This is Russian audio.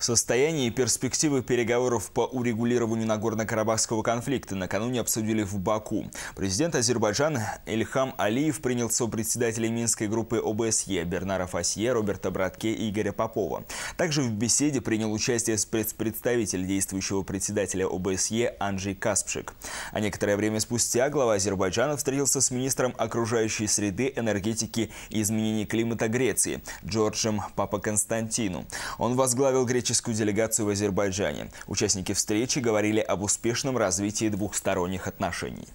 Состояние и перспективы переговоров по урегулированию Нагорно-Карабахского конфликта накануне обсудили в Баку. Президент Азербайджана Эльхам Алиев принял сопредседателей Минской группы ОБСЕ Бернара Фасье, Роберта Братке и Игоря Попова. Также в беседе принял участие спецпредставитель действующего председателя ОБСЕ Анджей Каспшик. А некоторое время спустя глава Азербайджана встретился с министром окружающей среды, энергетики и изменений климата Греции Джорджем Папа Константину. Он возглавил греческий дипломатическую делегацию в Азербайджане. Участники встречи говорили об успешном развитии двухсторонних отношений.